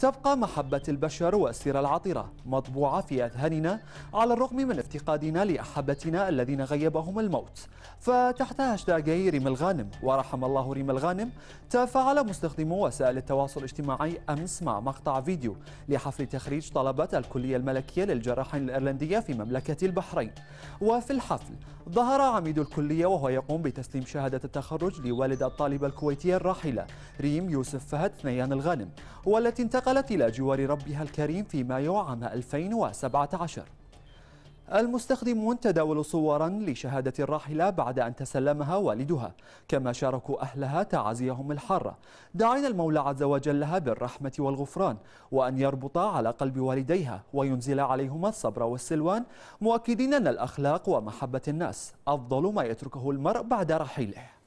تبقى محبة البشر والسيرة العطرة مطبوعة في أذهاننا على الرغم من افتقادنا لأحبتنا الذين غيبهم الموت فتحت هاشتاغي ريم الغانم ورحم الله ريم الغانم تفاعل مستخدمو وسائل التواصل الاجتماعي أمس مع مقطع فيديو لحفل تخريج طلبة الكلية الملكية للجراحين الإيرلندية في مملكة البحرين وفي الحفل ظهر عميد الكلية وهو يقوم بتسليم شهادة التخرج لوالد الطالبة الكويتية الراحلة ريم يوسف فهد ثنيان الغانم والتي انتقلت إلى جوار ربها الكريم في مايو عام 2017 المستخدمون تداولوا صورا لشهادة الراحلة بعد أن تسلمها والدها كما شاركوا أهلها تعازيهم الحارة داعين المولى عز وجل لها بالرحمة والغفران وأن يربط على قلب والديها وينزل عليهما الصبر والسلوان مؤكدين أن الأخلاق ومحبة الناس أفضل ما يتركه المرء بعد رحيله